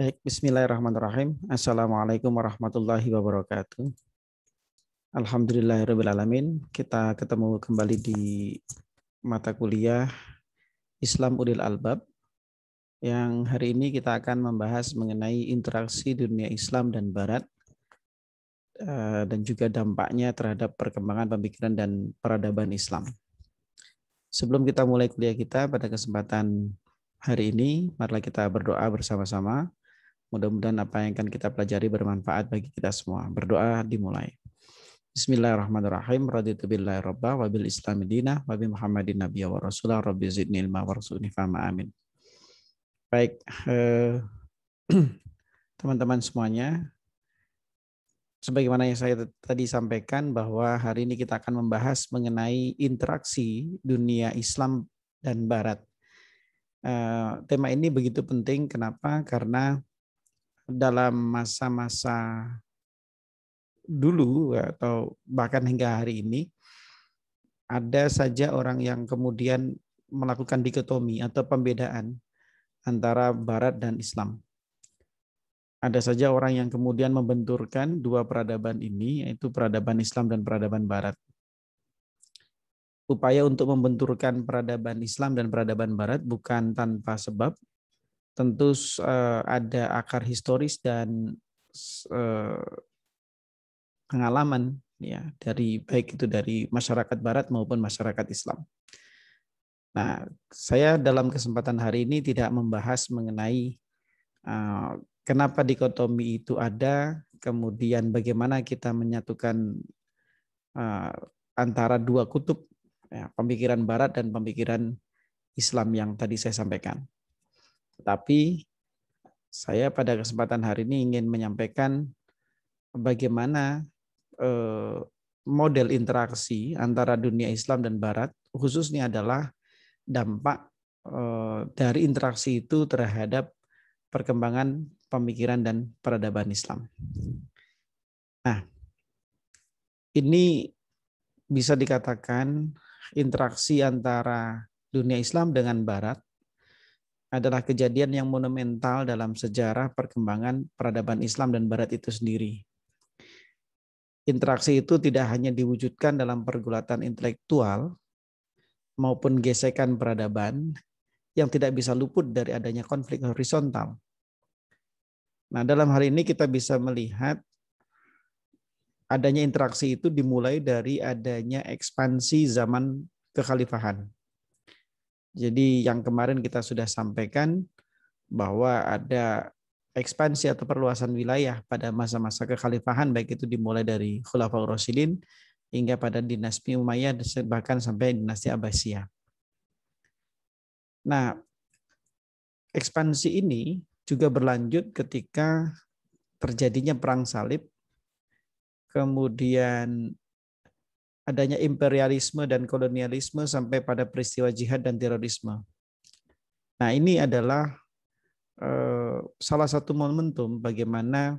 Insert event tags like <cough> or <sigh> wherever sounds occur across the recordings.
Baik, bismillahirrahmanirrahim. Assalamualaikum warahmatullahi wabarakatuh. Alhamdulillahirrahmanirrahim. Kita ketemu kembali di mata kuliah Islam Udil Albab. Yang hari ini kita akan membahas mengenai interaksi dunia Islam dan Barat eh, dan juga dampaknya terhadap perkembangan pemikiran dan peradaban Islam. Sebelum kita mulai kuliah kita pada kesempatan hari ini, marilah kita berdoa bersama-sama. Mudah-mudahan apa yang akan kita pelajari bermanfaat bagi kita semua. Berdoa dimulai. Bismillahirrahmanirrahim. Raditu billahi Roba wabil bil islami dina wa bi muhammadin nabiyya wa rasulah rabbi zidni ilma wa rasulni fama amin. Baik, eh, <clears throat> teman-teman semuanya, sebagaimana yang saya tadi sampaikan bahwa hari ini kita akan membahas mengenai interaksi dunia Islam dan Barat. Eh, tema ini begitu penting, kenapa? Karena dalam masa-masa dulu atau bahkan hingga hari ini ada saja orang yang kemudian melakukan dikotomi atau pembedaan antara barat dan Islam. Ada saja orang yang kemudian membenturkan dua peradaban ini yaitu peradaban Islam dan peradaban barat. Upaya untuk membenturkan peradaban Islam dan peradaban barat bukan tanpa sebab tentu uh, ada akar historis dan uh, pengalaman ya dari baik itu dari masyarakat barat maupun masyarakat Islam. Nah, saya dalam kesempatan hari ini tidak membahas mengenai uh, kenapa dikotomi itu ada, kemudian bagaimana kita menyatukan uh, antara dua kutub ya, pemikiran barat dan pemikiran Islam yang tadi saya sampaikan. Tetapi saya pada kesempatan hari ini ingin menyampaikan bagaimana eh, model interaksi antara dunia Islam dan Barat, khususnya adalah dampak eh, dari interaksi itu terhadap perkembangan pemikiran dan peradaban Islam. Nah, ini bisa dikatakan interaksi antara dunia Islam dengan Barat adalah kejadian yang monumental dalam sejarah perkembangan peradaban Islam dan Barat itu sendiri. Interaksi itu tidak hanya diwujudkan dalam pergulatan intelektual maupun gesekan peradaban yang tidak bisa luput dari adanya konflik horizontal. Nah, dalam hal ini kita bisa melihat adanya interaksi itu dimulai dari adanya ekspansi zaman kekhalifahan jadi yang kemarin kita sudah sampaikan bahwa ada ekspansi atau perluasan wilayah pada masa-masa kekhalifahan baik itu dimulai dari Khulafaur Rasyidin hingga pada dinasti Umayyah bahkan sampai dinasti Abbasiyah. Nah, ekspansi ini juga berlanjut ketika terjadinya perang salib kemudian adanya imperialisme dan kolonialisme sampai pada peristiwa jihad dan terorisme. Nah, ini adalah eh, salah satu momentum bagaimana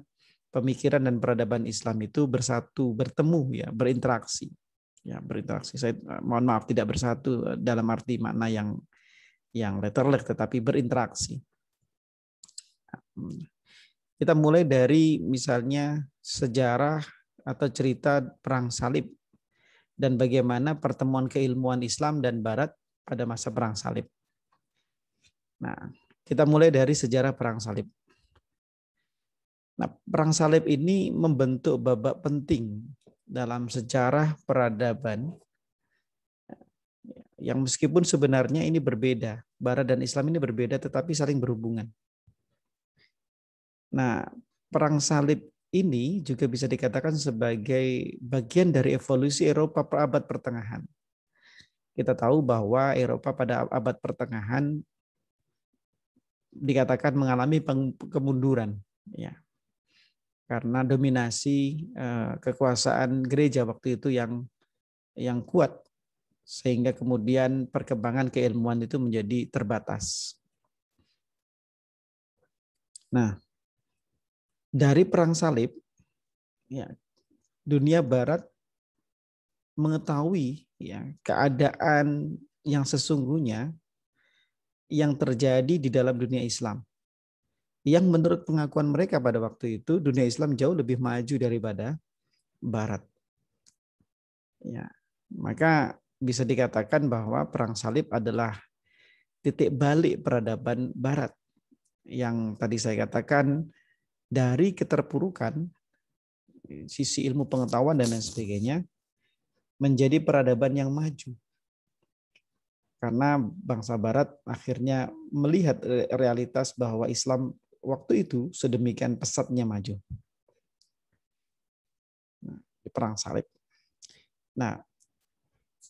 pemikiran dan peradaban Islam itu bersatu, bertemu ya, berinteraksi. Ya, berinteraksi. Saya eh, mohon maaf tidak bersatu eh, dalam arti makna yang yang letterlek tetapi berinteraksi. Nah, hmm, kita mulai dari misalnya sejarah atau cerita perang salib dan bagaimana pertemuan keilmuan Islam dan Barat pada masa Perang Salib. Nah, kita mulai dari sejarah Perang Salib. Nah, Perang Salib ini membentuk babak penting dalam sejarah peradaban yang meskipun sebenarnya ini berbeda, Barat dan Islam ini berbeda tetapi saling berhubungan. Nah, Perang Salib ini juga bisa dikatakan sebagai bagian dari evolusi Eropa per abad pertengahan. Kita tahu bahwa Eropa pada abad pertengahan dikatakan mengalami kemunduran ya. Karena dominasi eh, kekuasaan gereja waktu itu yang yang kuat sehingga kemudian perkembangan keilmuan itu menjadi terbatas. Nah, dari perang salib ya dunia barat mengetahui ya keadaan yang sesungguhnya yang terjadi di dalam dunia Islam. Yang menurut pengakuan mereka pada waktu itu dunia Islam jauh lebih maju daripada barat. Ya, maka bisa dikatakan bahwa perang salib adalah titik balik peradaban barat yang tadi saya katakan dari keterpurukan sisi ilmu pengetahuan dan lain sebagainya menjadi peradaban yang maju. Karena bangsa barat akhirnya melihat realitas bahwa Islam waktu itu sedemikian pesatnya maju. Nah, di perang salib. Nah,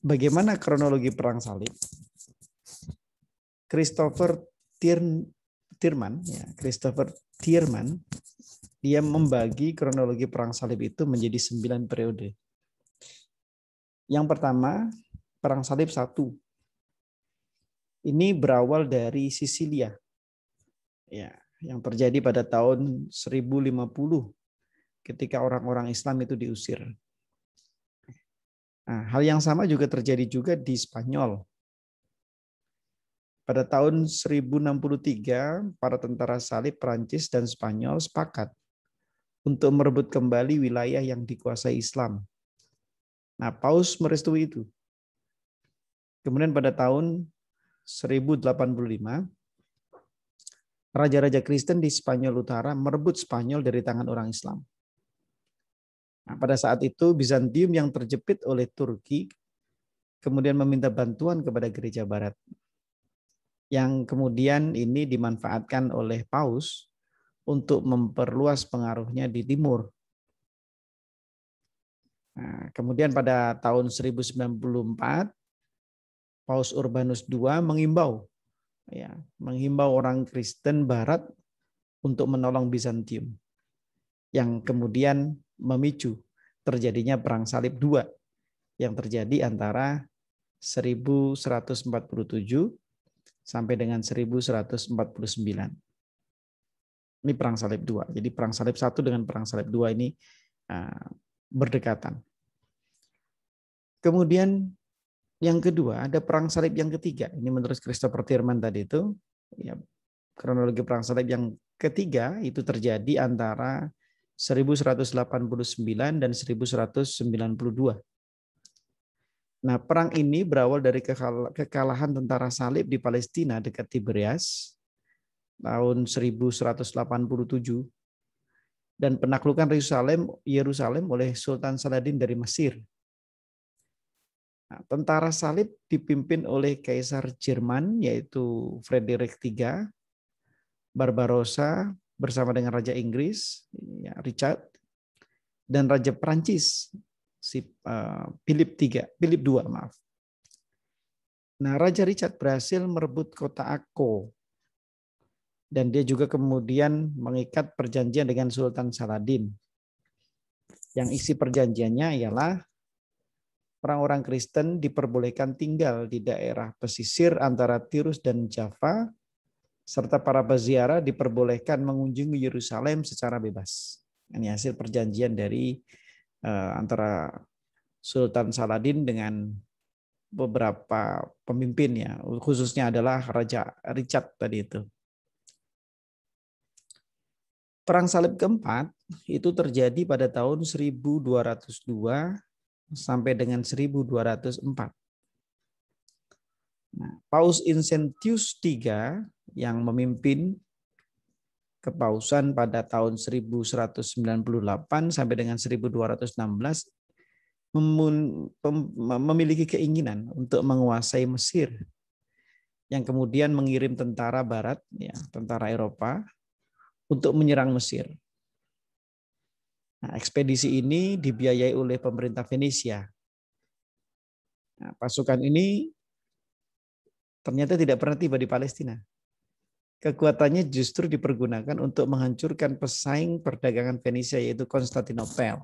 bagaimana kronologi perang salib? Christopher Tierman, ya, Christopher Tierman dia membagi kronologi perang salib itu menjadi sembilan periode. Yang pertama, perang salib satu. Ini berawal dari Sisilia. Ya, yang terjadi pada tahun 1050 ketika orang-orang Islam itu diusir. Nah, hal yang sama juga terjadi juga di Spanyol. Pada tahun 1063, para tentara salib Prancis dan Spanyol sepakat untuk merebut kembali wilayah yang dikuasai Islam. Nah, Paus merestui itu. Kemudian pada tahun 1085, raja-raja Kristen di Spanyol Utara merebut Spanyol dari tangan orang Islam. Nah, pada saat itu Bizantium yang terjepit oleh Turki kemudian meminta bantuan kepada gereja barat. Yang kemudian ini dimanfaatkan oleh Paus untuk memperluas pengaruhnya di timur. Nah, kemudian pada tahun 1094 Paus Urbanus II mengimbau ya, menghimbau orang Kristen barat untuk menolong Bizantium yang kemudian memicu terjadinya perang salib II yang terjadi antara 1147 sampai dengan 1149. Ini perang salib dua. Jadi perang salib satu dengan perang salib dua ini eh, berdekatan. Kemudian yang kedua ada perang salib yang ketiga. Ini menurut Christopher Tierman tadi itu ya, kronologi perang salib yang ketiga itu terjadi antara 1189 dan 1192. Nah, perang ini berawal dari kekalahan tentara salib di Palestina dekat Tiberias tahun 1187 dan penaklukan Yerusalem Yerusalem oleh Sultan Saladin dari Mesir. Nah, tentara salib dipimpin oleh Kaisar Jerman yaitu Frederick III, Barbarossa bersama dengan Raja Inggris ya, Richard dan Raja Prancis si uh, Philip III, Philip II maaf. Nah, Raja Richard berhasil merebut kota Akko dan dia juga kemudian mengikat perjanjian dengan Sultan Saladin. Yang isi perjanjiannya ialah orang-orang Kristen diperbolehkan tinggal di daerah pesisir antara Tirus dan Java, serta para peziarah diperbolehkan mengunjungi Yerusalem secara bebas. Ini hasil perjanjian dari uh, antara Sultan Saladin dengan beberapa pemimpin ya, khususnya adalah Raja Richard tadi itu. Perang Salib keempat itu terjadi pada tahun 1202 sampai dengan 1204. Nah, Paus Incentius III yang memimpin kepausan pada tahun 1198 sampai dengan 1216 memiliki keinginan untuk menguasai Mesir yang kemudian mengirim tentara barat ya, tentara Eropa untuk menyerang Mesir. Nah, ekspedisi ini dibiayai oleh pemerintah Venesia. Nah, pasukan ini ternyata tidak pernah tiba di Palestina. Kekuatannya justru dipergunakan untuk menghancurkan pesaing perdagangan Venesia yaitu Konstantinopel.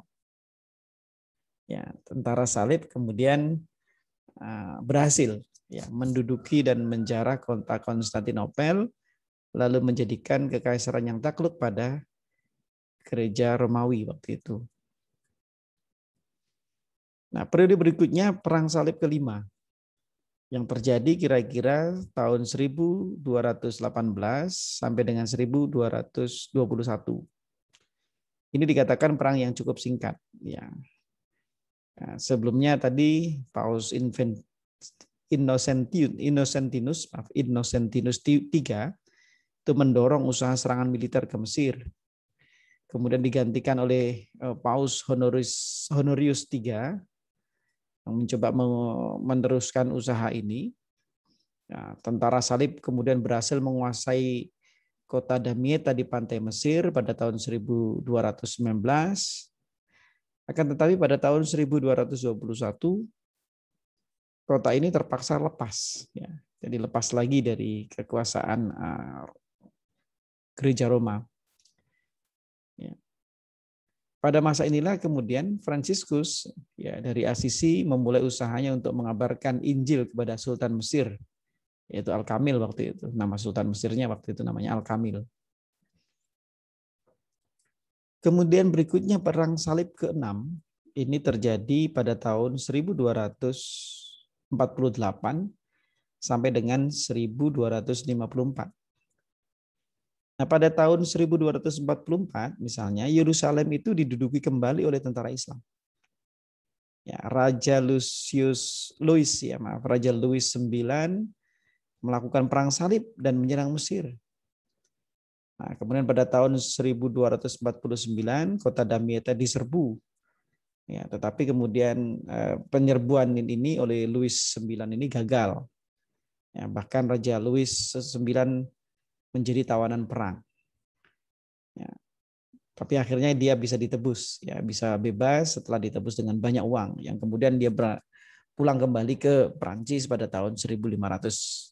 Ya, tentara salib kemudian ah, berhasil ya, menduduki dan menjarah kota Konstantinopel lalu menjadikan kekaisaran yang takluk pada gereja Romawi waktu itu. Nah, periode berikutnya perang salib kelima yang terjadi kira-kira tahun 1218 sampai dengan 1221. Ini dikatakan perang yang cukup singkat, ya. Nah, sebelumnya tadi Paus Innocentius, Innocentinus, Innocentinus III itu mendorong usaha serangan militer ke Mesir. Kemudian digantikan oleh eh, Paus Honorius, Honorius III yang mencoba meneruskan usaha ini. Nah, tentara salib kemudian berhasil menguasai kota Damietta di pantai Mesir pada tahun 1219. Akan tetapi pada tahun 1221 kota ini terpaksa lepas ya. Jadi lepas lagi dari kekuasaan eh, gereja Roma. Ya. Pada masa inilah kemudian Fransiskus ya dari Assisi memulai usahanya untuk mengabarkan Injil kepada Sultan Mesir yaitu Al Kamil waktu itu nama Sultan Mesirnya waktu itu namanya Al Kamil. Kemudian berikutnya perang salib ke-6 ini terjadi pada tahun 1248 sampai dengan 1254. Nah, pada tahun 1244 misalnya Yerusalem itu diduduki kembali oleh tentara Islam. Ya, Raja Lucius Louis ya maaf, Raja Louis IX melakukan perang salib dan menyerang Mesir. Nah, kemudian pada tahun 1249 kota Damietta diserbu. Ya, tetapi kemudian eh, penyerbuan ini oleh Louis IX ini gagal. Ya, bahkan Raja Louis IX menjadi tawanan perang. Ya. Tapi akhirnya dia bisa ditebus, ya bisa bebas setelah ditebus dengan banyak uang yang kemudian dia pulang kembali ke Prancis pada tahun 1500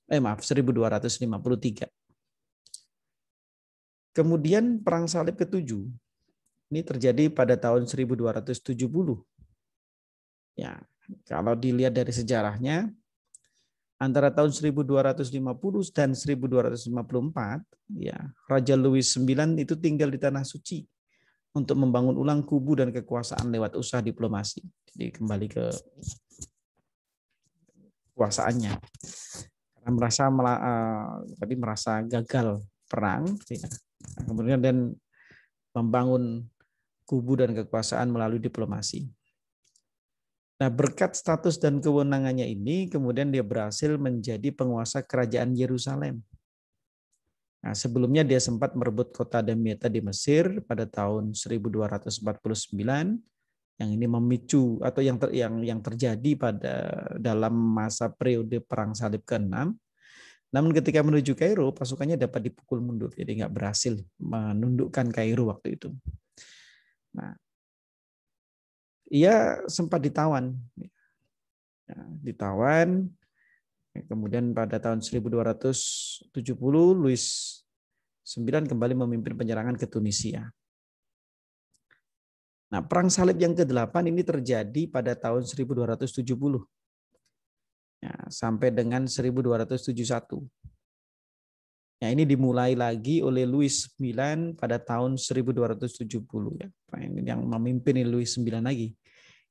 eh maaf 1253. Kemudian perang salib ketujuh ini terjadi pada tahun 1270. Ya, kalau dilihat dari sejarahnya antara tahun 1250 dan 1254 ya Raja Louis IX itu tinggal di tanah suci untuk membangun ulang kubu dan kekuasaan lewat usaha diplomasi. Jadi kembali ke kuasaannya. Karena merasa eh, tadi merasa gagal perang ya. Kemudian dan membangun kubu dan kekuasaan melalui diplomasi. Nah, berkat status dan kewenangannya ini, kemudian dia berhasil menjadi penguasa kerajaan Yerusalem. Nah, sebelumnya dia sempat merebut kota Damietta di Mesir pada tahun 1249 yang ini memicu atau yang ter, yang yang terjadi pada dalam masa periode perang salib ke-6. Namun ketika menuju Kairo, pasukannya dapat dipukul mundur, jadi nggak berhasil menundukkan Kairo waktu itu. Nah, ia sempat ditawan. Ya, ditawan, kemudian pada tahun 1270 Louis IX kembali memimpin penyerangan ke Tunisia. Nah, perang salib yang ke-8 ini terjadi pada tahun 1270. Ya, sampai dengan 1271 nah ini dimulai lagi oleh Louis IX pada tahun 1270 ya. Nah, yang memimpin Louis IX lagi.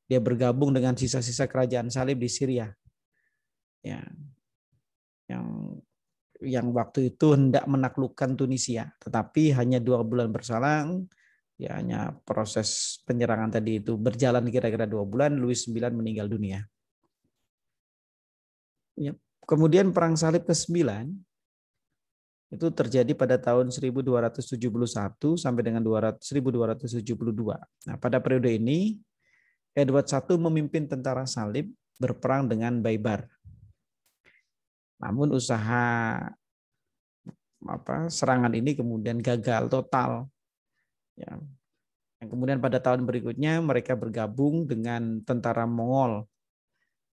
Dia bergabung dengan sisa-sisa kerajaan salib di Syria. Ya. Yang yang waktu itu hendak menaklukkan Tunisia, tetapi hanya dua bulan berselang ya hanya proses penyerangan tadi itu berjalan kira-kira dua bulan, Louis IX meninggal dunia. Ya. Kemudian perang salib ke-9 itu terjadi pada tahun 1271 sampai dengan 1272. Nah, pada periode ini Edward I memimpin tentara salib berperang dengan Baibar. Namun usaha apa serangan ini kemudian gagal total. Ya. Yang kemudian pada tahun berikutnya mereka bergabung dengan tentara Mongol.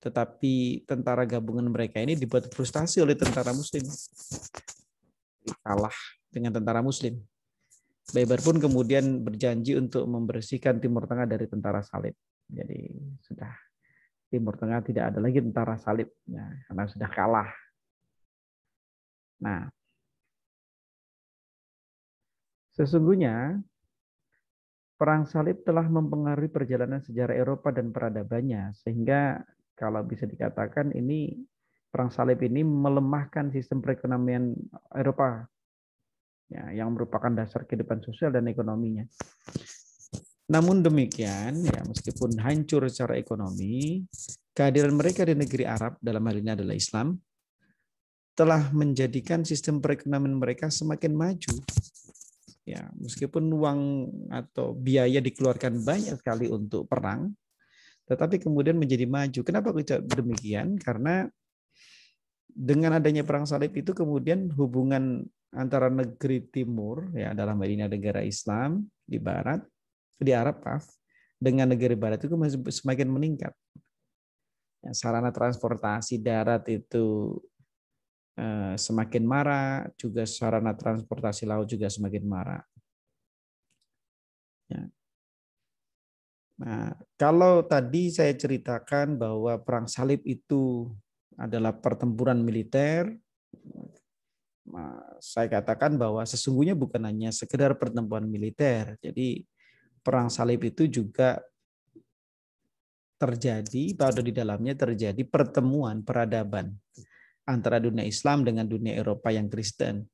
Tetapi tentara gabungan mereka ini dibuat frustasi oleh tentara Muslim kalah dengan tentara Muslim. Baibar pun kemudian berjanji untuk membersihkan Timur Tengah dari tentara salib. Jadi sudah Timur Tengah tidak ada lagi tentara salib, ya, karena sudah kalah. Nah, sesungguhnya perang salib telah mempengaruhi perjalanan sejarah Eropa dan peradabannya, sehingga kalau bisa dikatakan ini perang salib ini melemahkan sistem perekonomian Eropa ya, yang merupakan dasar kehidupan sosial dan ekonominya. Namun demikian, ya meskipun hancur secara ekonomi, kehadiran mereka di negeri Arab dalam hal ini adalah Islam telah menjadikan sistem perekonomian mereka semakin maju. Ya, meskipun uang atau biaya dikeluarkan banyak sekali untuk perang, tetapi kemudian menjadi maju. Kenapa demikian? Karena dengan adanya perang salib itu kemudian hubungan antara negeri timur ya dalam hal ini negara Islam di barat di Arab maaf dengan negeri barat itu semakin meningkat ya, sarana transportasi darat itu eh, semakin marak juga sarana transportasi laut juga semakin marak ya. Nah, kalau tadi saya ceritakan bahwa perang salib itu adalah pertempuran militer. Saya katakan bahwa sesungguhnya bukan hanya sekedar pertempuran militer. Jadi perang salib itu juga terjadi atau di dalamnya terjadi pertemuan peradaban antara dunia Islam dengan dunia Eropa yang Kristen.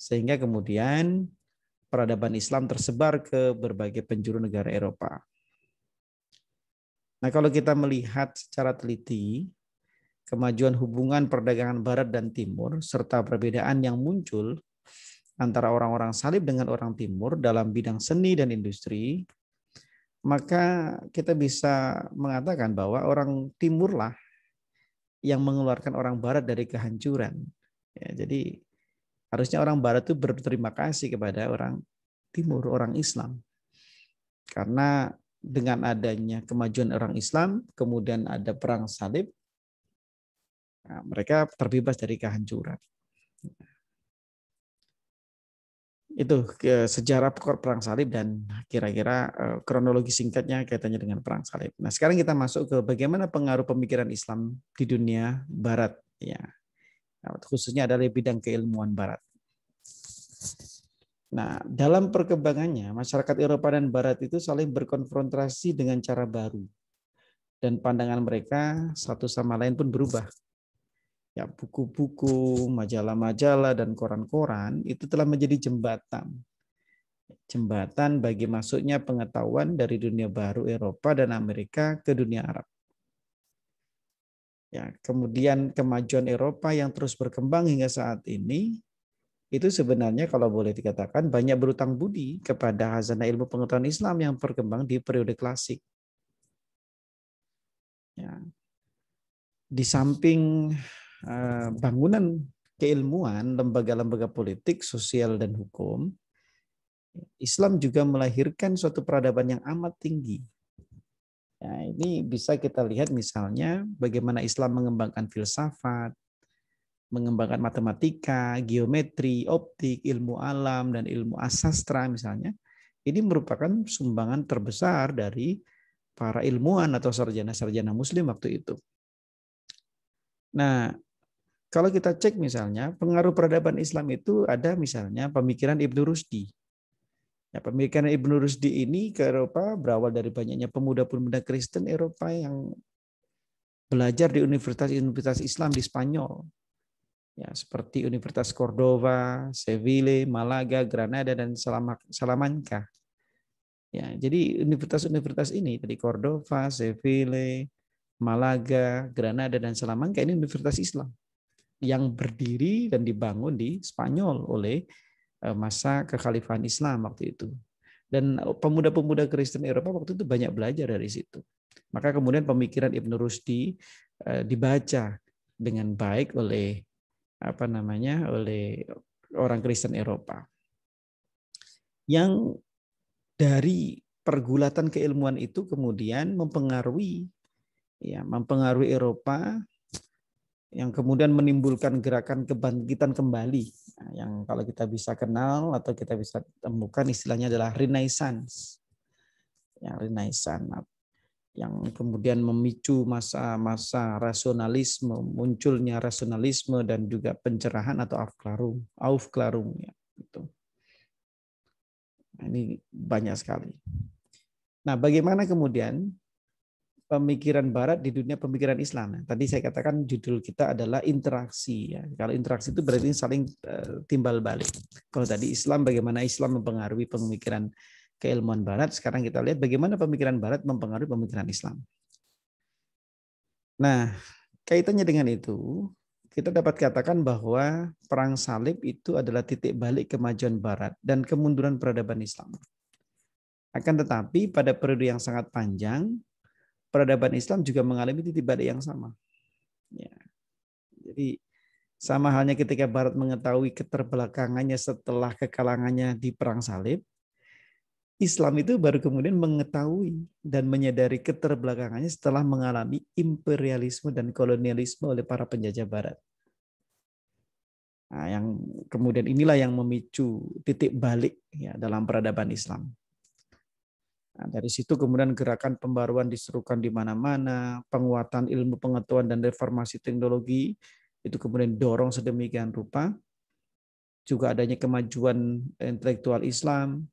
Sehingga kemudian peradaban Islam tersebar ke berbagai penjuru negara Eropa. Nah, kalau kita melihat secara teliti kemajuan hubungan perdagangan barat dan timur serta perbedaan yang muncul antara orang-orang salib dengan orang timur dalam bidang seni dan industri, maka kita bisa mengatakan bahwa orang timurlah yang mengeluarkan orang barat dari kehancuran. Ya, jadi harusnya orang barat itu berterima kasih kepada orang timur, orang Islam. Karena dengan adanya kemajuan orang Islam, kemudian ada perang salib, Nah, mereka terbebas dari kehancuran. Itu sejarah perang salib dan kira-kira eh, kronologi singkatnya kaitannya dengan perang salib. Nah, sekarang kita masuk ke bagaimana pengaruh pemikiran Islam di dunia barat ya. Nah, khususnya adalah di bidang keilmuan barat. Nah, dalam perkembangannya, masyarakat Eropa dan Barat itu saling berkonfrontasi dengan cara baru. Dan pandangan mereka satu sama lain pun berubah ya buku-buku, majalah-majalah dan koran-koran itu telah menjadi jembatan. Jembatan bagi masuknya pengetahuan dari dunia baru Eropa dan Amerika ke dunia Arab. Ya, kemudian kemajuan Eropa yang terus berkembang hingga saat ini itu sebenarnya kalau boleh dikatakan banyak berutang budi kepada hazanah ilmu pengetahuan Islam yang berkembang di periode klasik. Ya. Di samping Eh, bangunan keilmuan, lembaga-lembaga politik, sosial, dan hukum, Islam juga melahirkan suatu peradaban yang amat tinggi. Ya, ini bisa kita lihat misalnya bagaimana Islam mengembangkan filsafat, mengembangkan matematika, geometri, optik, ilmu alam, dan ilmu asastra misalnya. Ini merupakan sumbangan terbesar dari para ilmuwan atau sarjana-sarjana muslim waktu itu. Nah, kalau kita cek misalnya, pengaruh peradaban Islam itu ada misalnya pemikiran Ibnu Rusdi. Ya, pemikiran Ibnu Rusdi ini ke Eropa berawal dari banyaknya pemuda-pemuda Kristen Eropa yang belajar di universitas-universitas Islam di Spanyol. Ya, seperti Universitas Cordova, Seville, Malaga, Granada, dan Salamanca. Ya, jadi universitas-universitas ini tadi Cordova, Seville, Malaga, Granada, dan Salamanca ini universitas Islam yang berdiri dan dibangun di Spanyol oleh eh, masa kekhalifahan Islam waktu itu. Dan eh, pemuda-pemuda Kristen Eropa waktu itu banyak belajar dari situ. Maka kemudian pemikiran Ibn Rusdi eh, dibaca dengan baik oleh apa namanya oleh orang Kristen Eropa. Yang dari pergulatan keilmuan itu kemudian mempengaruhi ya mempengaruhi Eropa yang kemudian menimbulkan gerakan kebangkitan kembali nah, yang kalau kita bisa kenal atau kita bisa temukan istilahnya adalah renaissance yang renaissance yang kemudian memicu masa-masa rasionalisme munculnya rasionalisme dan juga pencerahan atau aufklärung aufklärung ya itu nah, ini banyak sekali nah bagaimana kemudian pemikiran Barat di dunia pemikiran Islam. Ya. Tadi saya katakan judul kita adalah interaksi. Ya. Kalau interaksi itu berarti saling eh, timbal balik. Kalau tadi Islam, bagaimana Islam mempengaruhi pemikiran keilmuan Barat. Sekarang kita lihat bagaimana pemikiran Barat mempengaruhi pemikiran Islam. Nah, kaitannya dengan itu, kita dapat katakan bahwa Perang Salib itu adalah titik balik kemajuan Barat dan kemunduran peradaban Islam. Akan tetapi pada periode yang sangat panjang, peradaban Islam juga mengalami titik balik yang sama. Ya. Jadi sama halnya ketika Barat mengetahui keterbelakangannya setelah kekalangannya di Perang Salib, Islam itu baru kemudian mengetahui dan menyadari keterbelakangannya setelah mengalami imperialisme dan kolonialisme oleh para penjajah Barat. Nah, yang kemudian inilah yang memicu titik balik ya dalam peradaban Islam. Nah, dari situ kemudian gerakan pembaruan diserukan di mana-mana, penguatan ilmu pengetahuan dan reformasi teknologi itu kemudian dorong sedemikian rupa. Juga adanya kemajuan intelektual Islam.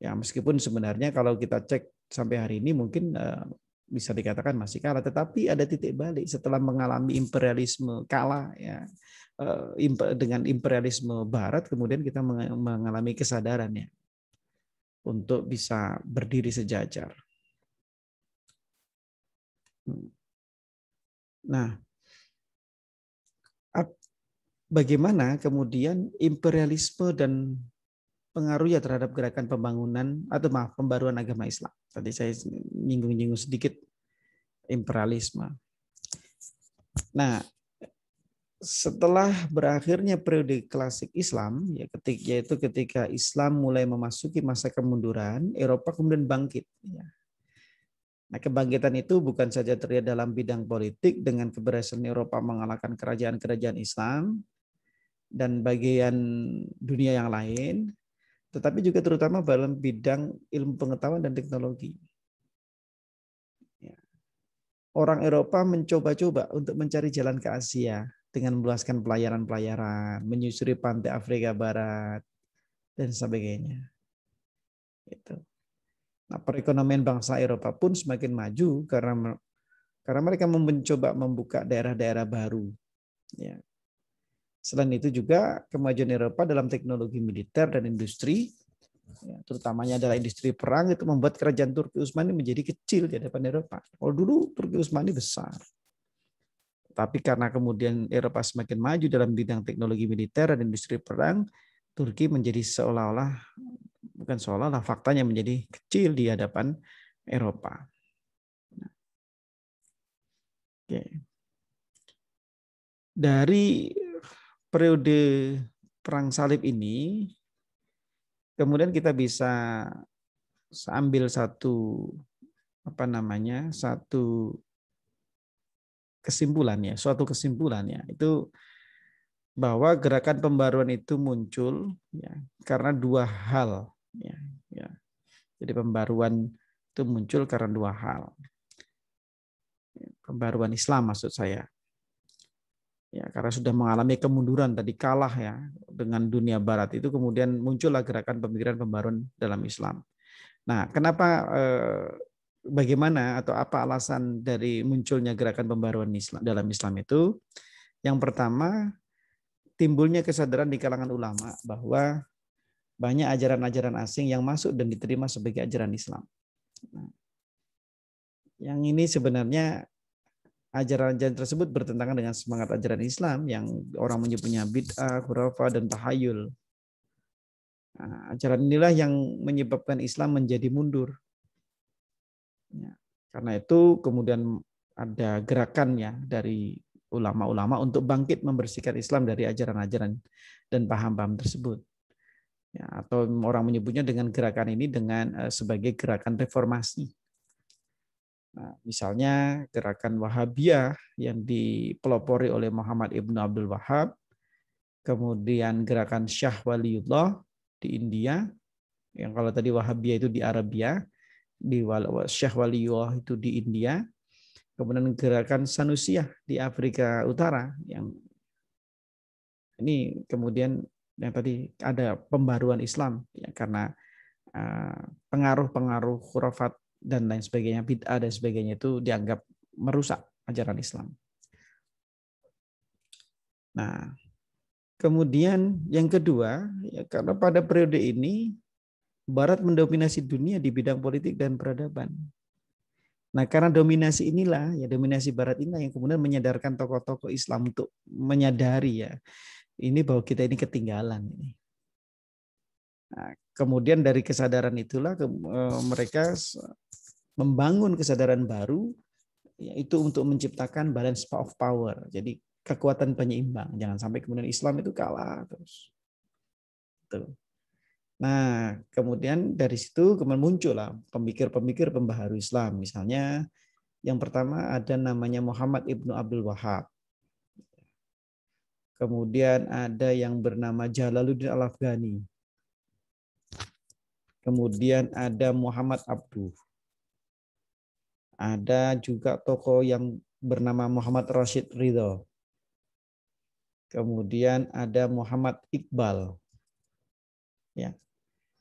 Ya, meskipun sebenarnya kalau kita cek sampai hari ini mungkin eh, bisa dikatakan masih kalah, tetapi ada titik balik setelah mengalami imperialisme kalah ya eh, dengan imperialisme barat kemudian kita mengalami kesadarannya untuk bisa berdiri sejajar. Hmm. Nah, bagaimana kemudian imperialisme dan pengaruhnya terhadap gerakan pembangunan atau maaf pembaruan agama Islam. Tadi saya nyinggung-nyinggung sedikit imperialisme. Nah, setelah berakhirnya periode klasik Islam, ya ketika yaitu ketika Islam mulai memasuki masa kemunduran, Eropa kemudian bangkit. Ya. Nah, kebangkitan itu bukan saja terlihat dalam bidang politik dengan keberhasilan Eropa mengalahkan kerajaan-kerajaan Islam dan bagian dunia yang lain, tetapi juga terutama dalam bidang ilmu pengetahuan dan teknologi. Ya. Orang Eropa mencoba-coba untuk mencari jalan ke Asia, dengan meluaskan pelayaran-pelayaran, menyusuri pantai Afrika Barat, dan sebagainya. Itu. Nah, perekonomian bangsa Eropa pun semakin maju karena karena mereka mencoba membuka daerah-daerah baru. Ya. Selain itu juga kemajuan Eropa dalam teknologi militer dan industri, ya, terutamanya adalah industri perang itu membuat kerajaan Turki Utsmani menjadi kecil di hadapan Eropa. Kalau dulu Turki Utsmani besar, tapi karena kemudian Eropa semakin maju dalam bidang teknologi militer dan industri perang, Turki menjadi seolah-olah bukan seolah-olah faktanya menjadi kecil di hadapan Eropa. Nah, oke. Dari periode perang salib ini, kemudian kita bisa ambil satu apa namanya satu kesimpulannya, suatu kesimpulannya itu bahwa gerakan pembaruan itu muncul ya, karena dua hal. Ya, ya. Jadi pembaruan itu muncul karena dua hal. Pembaruan Islam maksud saya. Ya, karena sudah mengalami kemunduran tadi kalah ya dengan dunia barat itu kemudian muncullah gerakan pemikiran pembaruan dalam Islam. Nah, kenapa eh, bagaimana atau apa alasan dari munculnya gerakan pembaruan Islam dalam Islam itu? Yang pertama, timbulnya kesadaran di kalangan ulama bahwa banyak ajaran-ajaran asing yang masuk dan diterima sebagai ajaran Islam. Nah, yang ini sebenarnya ajaran-ajaran tersebut bertentangan dengan semangat ajaran Islam yang orang menyebutnya bid'ah, khurafah, dan tahayul. Nah, ajaran inilah yang menyebabkan Islam menjadi mundur Ya. Karena itu kemudian ada gerakannya dari ulama-ulama untuk bangkit membersihkan Islam dari ajaran-ajaran dan paham-paham tersebut. Ya, atau orang menyebutnya dengan gerakan ini dengan eh, sebagai gerakan reformasi. Nah, misalnya gerakan Wahabiyah yang dipelopori oleh Muhammad Ibn Abdul Wahab, kemudian gerakan Syah Waliullah di India, yang kalau tadi Wahabiyah itu di Arabia, di Syekh Waliullah itu di India, kemudian gerakan Sanusia di Afrika Utara yang ini kemudian yang tadi ada pembaruan Islam ya karena eh, pengaruh-pengaruh khurafat dan lain sebagainya, bid'ah dan sebagainya itu dianggap merusak ajaran Islam. Nah, kemudian yang kedua, ya karena pada periode ini Barat mendominasi dunia di bidang politik dan peradaban. Nah, karena dominasi inilah, ya dominasi Barat inilah yang kemudian menyadarkan tokoh-tokoh Islam untuk menyadari ya ini bahwa kita ini ketinggalan Nah, kemudian dari kesadaran itulah ke, e, mereka membangun kesadaran baru yaitu untuk menciptakan balance of power. Jadi kekuatan penyeimbang. Jangan sampai kemudian Islam itu kalah terus. Tuh. Nah, kemudian dari situ kemudian muncullah pemikir-pemikir pembaharu Islam. Misalnya yang pertama ada namanya Muhammad Ibnu Abdul Wahab. Kemudian ada yang bernama Jalaluddin Al-Afghani. Kemudian ada Muhammad Abduh. Ada juga tokoh yang bernama Muhammad Rashid Ridho. Kemudian ada Muhammad Iqbal. Ya,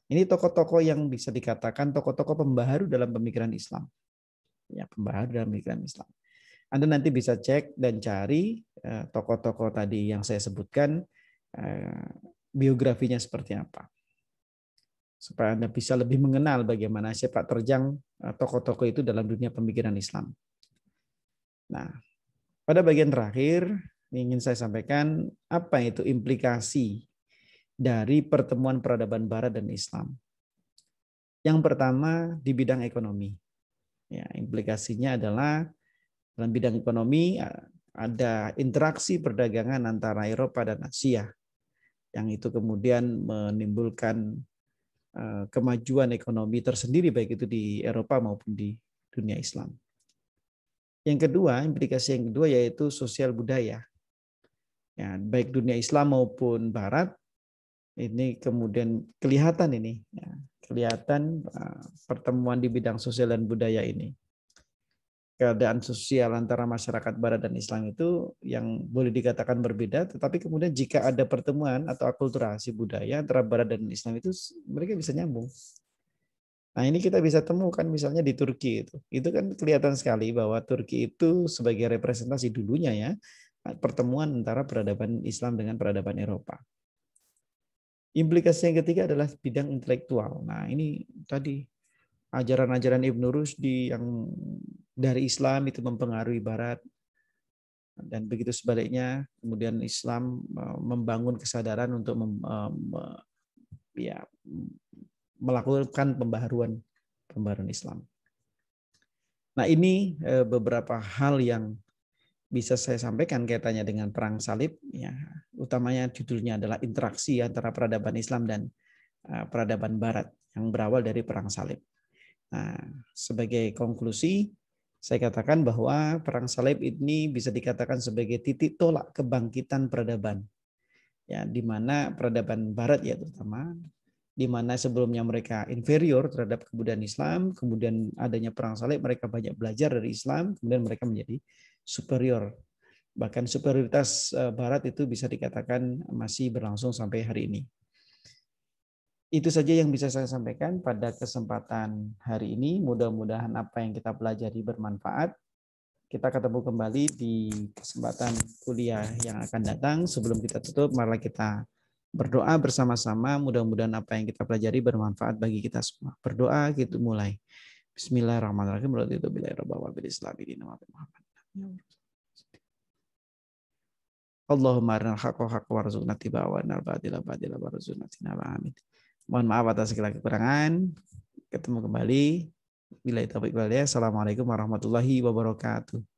ini tokoh-tokoh yang bisa dikatakan tokoh-tokoh pembaharu dalam pemikiran Islam. Ya, pembaharu dalam pemikiran Islam. Anda nanti bisa cek dan cari eh, tokoh-tokoh tadi yang saya sebutkan eh, biografinya seperti apa. Supaya Anda bisa lebih mengenal bagaimana sepak terjang eh, tokoh-tokoh itu dalam dunia pemikiran Islam. Nah, pada bagian terakhir ingin saya sampaikan apa itu implikasi dari pertemuan peradaban Barat dan Islam. Yang pertama di bidang ekonomi. Ya, implikasinya adalah dalam bidang ekonomi ada interaksi perdagangan antara Eropa dan Asia yang itu kemudian menimbulkan e, kemajuan ekonomi tersendiri baik itu di Eropa maupun di dunia Islam. Yang kedua, implikasi yang kedua yaitu sosial budaya. Ya, baik dunia Islam maupun Barat ini kemudian kelihatan ini ya, kelihatan eh, pertemuan di bidang sosial dan budaya ini keadaan sosial antara masyarakat barat dan Islam itu yang boleh dikatakan berbeda tetapi kemudian jika ada pertemuan atau akulturasi budaya antara barat dan Islam itu mereka bisa nyambung Nah ini kita bisa temukan misalnya di Turki itu. Itu kan kelihatan sekali bahwa Turki itu sebagai representasi dulunya ya pertemuan antara peradaban Islam dengan peradaban Eropa. Implikasi yang ketiga adalah bidang intelektual. Nah, ini tadi ajaran-ajaran Ibn Rushdi yang dari Islam itu mempengaruhi Barat dan begitu sebaliknya. Kemudian Islam e, membangun kesadaran untuk mem, e, ya, melakukan pembaharuan pembaruan Islam. Nah, ini e, beberapa hal yang bisa saya sampaikan kaitannya dengan perang salib ya utamanya judulnya adalah interaksi antara peradaban Islam dan eh, peradaban barat yang berawal dari perang salib. Nah, sebagai konklusi saya katakan bahwa perang salib ini bisa dikatakan sebagai titik tolak kebangkitan peradaban. Ya, di mana peradaban barat ya terutama di mana sebelumnya mereka inferior terhadap kebudayaan Islam, kemudian adanya perang salib mereka banyak belajar dari Islam, kemudian mereka menjadi superior. Bahkan superioritas eh, Barat itu bisa dikatakan masih berlangsung sampai hari ini. Itu saja yang bisa saya sampaikan pada kesempatan hari ini. Mudah-mudahan apa yang kita pelajari bermanfaat. Kita ketemu kembali di kesempatan kuliah yang akan datang. Sebelum kita tutup, marilah kita berdoa bersama-sama. Mudah-mudahan apa yang kita pelajari bermanfaat bagi kita semua. Berdoa gitu mulai. Bismillahirrahmanirrahim. Bismillahirrahmanirrahim. Allahumma al haqqa haqqa warzuqna tiba'a wa arinal batila batila warzuqna tinaba amin. Mohon maaf atas segala kekurangan. Ketemu kembali. Bila itu baik-baik Assalamualaikum warahmatullahi wabarakatuh.